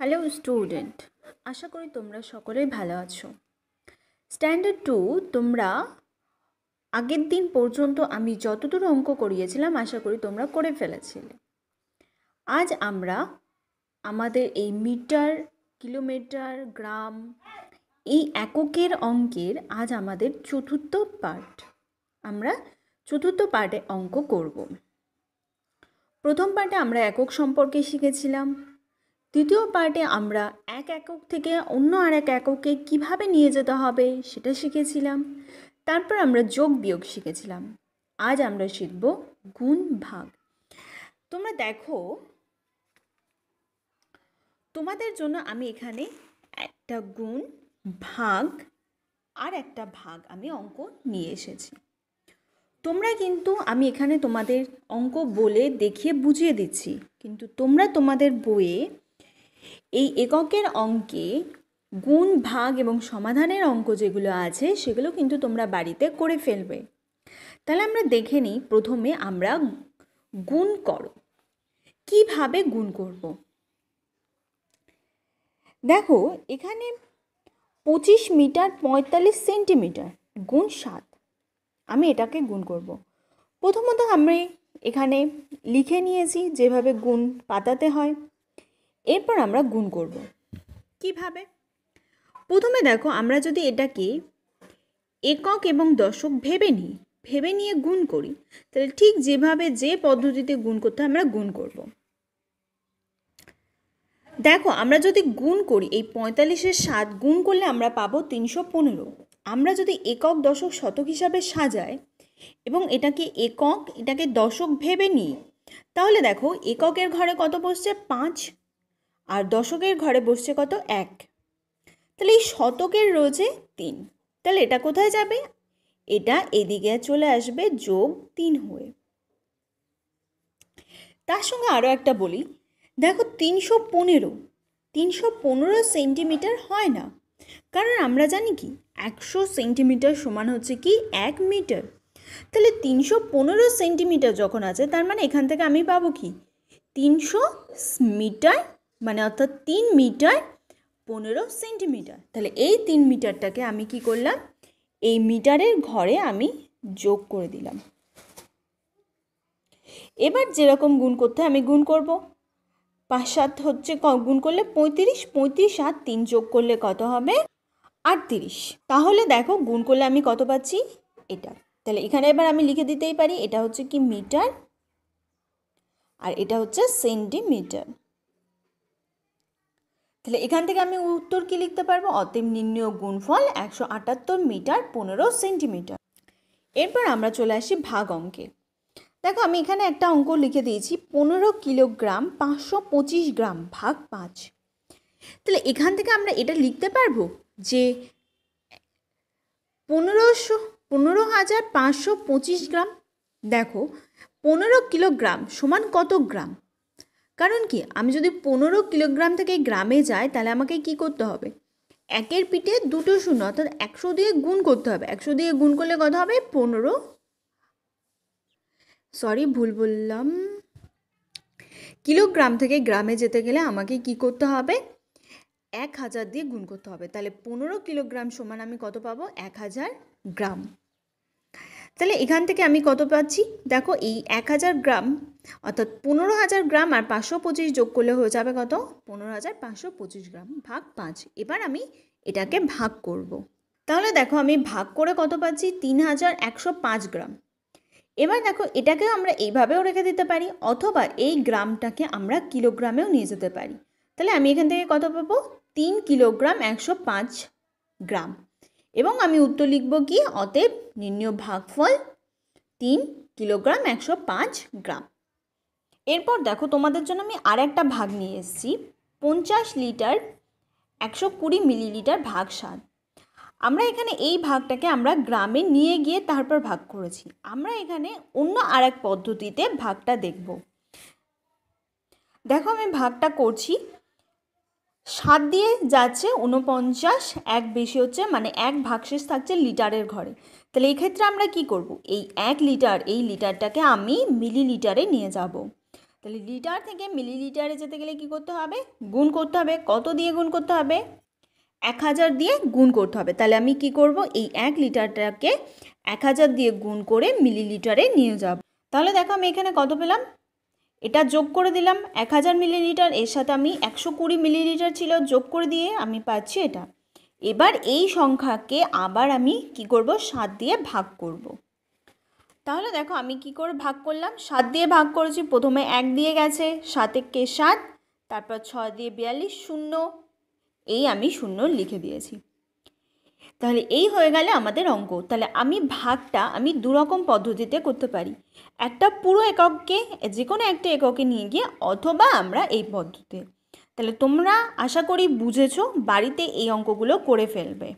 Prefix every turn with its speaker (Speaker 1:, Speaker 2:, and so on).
Speaker 1: Hello student আশা করি তোমরা সকলেই ভালো আছো স্ট্যান্ডার্ড টু তোমরা আগের দিন পর্যন্ত আমি যতদূর অঙ্ক করিয়েছিলাম আশা করি তোমরা করে ফেলেছিলে আজ আমরা আমাদের এই মিটার কিলোমিটার গ্রাম এই এককের অঙ্কের আজ আমাদের চতুর্থ পার্ট আমরা চতুর্থ পার্টে অঙ্ক করব প্রথম পার্টে আমরা একক সম্পর্কে শিখেছিলাম তৃতীয় পার্টে আমরা এক একক থেকে অন্য আর এক এককে কীভাবে নিয়ে যেতে হবে সেটা শিখেছিলাম তারপর আমরা যোগ বিয়োগ শিখেছিলাম আজ আমরা শিখব গুণ ভাগ তোমরা দেখো তোমাদের জন্য আমি এখানে একটা গুণ ভাগ আর একটা ভাগ আমি অঙ্ক নিয়ে এসেছি তোমরা কিন্তু আমি এখানে তোমাদের অঙ্ক বলে দেখিয়ে বুঝিয়ে দিচ্ছি কিন্তু তোমরা তোমাদের বইয়ে এই এককের অঙ্কে গুণ ভাগ এবং সমাধানের অঙ্ক যেগুলো আছে সেগুলো কিন্তু তোমরা বাড়িতে করে ফেলবে তাহলে আমরা দেখে নিই প্রথমে আমরা গুণ করো কিভাবে গুণ করব দেখো এখানে পঁচিশ মিটার পঁয়তাল্লিশ সেন্টিমিটার গুণ সাত আমি এটাকে গুণ করব। প্রথমত আমি এখানে লিখে নিয়েছি যেভাবে গুণ পাতাতে হয় এরপর আমরা গুণ করব কিভাবে প্রথমে দেখো আমরা যদি এটাকে একক এবং দশক ভেবে নিই ভেবে নিয়ে গুণ করি তাহলে ঠিক যেভাবে যে পদ্ধতিতে গুণ করতে আমরা গুণ করব দেখো আমরা যদি গুণ করি এই পঁয়তাল্লিশের সাত গুণ করলে আমরা পাবো তিনশো পনেরো আমরা যদি একক দশক শতক হিসাবে সাজাই এবং এটাকে একক এটাকে দশক ভেবে নিই তাহলে দেখো এককের ঘরে কত বসছে পাঁচ আর দশকের ঘরে বসছে কত এক তাহলে এই শতকের রোজে তিন তাহলে এটা কোথায় যাবে এটা এদিকে চলে আসবে যোগ তিন হয়ে তার সঙ্গে আরও একটা বলি দেখো তিনশো পনেরো তিনশো পনেরো সেন্টিমিটার হয় না কারণ আমরা জানি কি একশো সেন্টিমিটার সমান হচ্ছে কি এক মিটার তাহলে তিনশো পনেরো সেন্টিমিটার যখন আছে তার মানে এখান থেকে আমি পাবো কি তিনশো মিটার মানে অর্থাৎ তিন মিটার পনেরো সেন্টিমিটার তাহলে এই তিন মিটারটাকে আমি কি করলাম এই মিটারের ঘরে আমি যোগ করে দিলাম এবার যেরকম গুণ করতে আমি গুণ করব পাঁচ সাত হচ্ছে গুণ করলে পঁয়ত্রিশ পঁয়ত্রিশ আর তিন যোগ করলে কত হবে আটত্রিশ তাহলে দেখো গুণ করলে আমি কত পাচ্ছি এটা তাহলে এখানে এবার আমি লিখে দিতেই পারি এটা হচ্ছে কি মিটার আর এটা হচ্ছে সেন্টিমিটার তাহলে এখান থেকে আমি উত্তর কি লিখতে পারবো অতিম নিম্ন গুণফল একশো আটাত্তর মিটার পনেরো সেন্টিমিটার এরপর আমরা চলে আসি ভাগ অঙ্কে দেখো আমি এখানে একটা অঙ্ক লিখে দিয়েছি পনেরো কিলোগ্রাম পাঁচশো পঁচিশ গ্রাম ভাগ পাঁচ তাহলে এখান থেকে আমরা এটা লিখতে পারবো যে পনেরোশো পনেরো হাজার পাঁচশো পঁচিশ গ্রাম দেখো পনেরো কিলোগ্রাম সমান কত গ্রাম কারণ কি আমি যদি পনেরো কিলোগ্রাম থেকে গ্রামে যাই তাহলে আমাকে কি করতে হবে একের পিঠে দুটো শূন্য অর্থাৎ একশো দিয়ে গুণ করতে হবে একশো দিয়ে গুণ করলে কত হবে পনেরো সরি ভুল বললাম কিলোগ্রাম থেকে গ্রামে যেতে গেলে আমাকে কি করতে হবে এক হাজার দিয়ে গুণ করতে হবে তাহলে পনেরো কিলোগ্রাম সমান আমি কত পাবো এক হাজার গ্রাম তাহলে এখান থেকে আমি কত পাচ্ছি দেখো এই এক হাজার গ্রাম অর্থাৎ পনেরো হাজার গ্রাম আর পাঁচশো পঁচিশ যোগ করলে হয়ে যাবে কত পনেরো হাজার পাঁচশো পঁচিশ গ্রাম ভাগ পাঁচ এবার আমি এটাকে ভাগ করব। তাহলে দেখো আমি ভাগ করে কত পাচ্ছি তিন হাজার একশো পাঁচ গ্রাম এবার দেখো এটাকেও আমরা এইভাবেও রেখে দিতে পারি অথবা এই গ্রামটাকে আমরা কিলোগ্রামেও নিয়ে যেতে পারি তাহলে আমি এখান থেকে কত পাবো তিন কিলোগ্রাম একশো পাঁচ গ্রাম এবং আমি উত্তর লিখব কি অতএব নির্ণীয় ভাগফল তিন কিলোগ্রাম একশো পাঁচ গ্রাম এরপর দেখো তোমাদের জন্য আমি আর একটা ভাগ নিয়ে এসেছি পঞ্চাশ লিটার একশো কুড়ি মিলিলিটার ভাগ স্বাদ আমরা এখানে এই ভাগটাকে আমরা গ্রামে নিয়ে গিয়ে তারপর ভাগ করেছি আমরা এখানে অন্য আর এক পদ্ধতিতে ভাগটা দেখব দেখো আমি ভাগটা করছি সাত দিয়ে যাচ্ছে উনপঞ্চাশ এক বেশি হচ্ছে মানে এক ভাগশেষ থাকছে লিটারের ঘরে তাহলে এই ক্ষেত্রে আমরা কি করব এই এক লিটার এই লিটারটাকে আমি মিলিলিটারে নিয়ে যাব। তাহলে লিটার থেকে মিলিলিটারে যেতে গেলে কি করতে হবে গুণ করতে হবে কত দিয়ে গুণ করতে হবে এক হাজার দিয়ে গুণ করতে হবে তাহলে আমি কি করব এই এক লিটারটাকে এক হাজার দিয়ে গুণ করে মিলিলিটারে নিয়ে যাব তাহলে দেখো আমি এখানে কত পেলাম এটা যোগ করে দিলাম এক হাজার মিলিলিটার এর সাথে আমি একশো কুড়ি মিলিলিটার ছিল যোগ করে দিয়ে আমি পাচ্ছি এটা এবার এই সংখ্যাকে আবার আমি কি করব সাত দিয়ে ভাগ করব। তাহলে দেখো আমি কি করে ভাগ করলাম সাত দিয়ে ভাগ করেছি প্রথমে এক দিয়ে গেছে সাত কে সাত তারপর ছ দিয়ে বিয়াল্লিশ শূন্য এই আমি শূন্য লিখে দিয়েছি তাহলে এই হয়ে গেলে আমাদের অঙ্ক তাহলে আমি ভাগটা আমি দুরকম পদ্ধতিতে করতে পারি একটা পুরো একককে যে কোনো একটা এককে নিয়ে গিয়ে অথবা আমরা এই পদ্ধতি তাহলে তোমরা আশা করি বুঝেছো বাড়িতে এই অঙ্কগুলো করে ফেলবে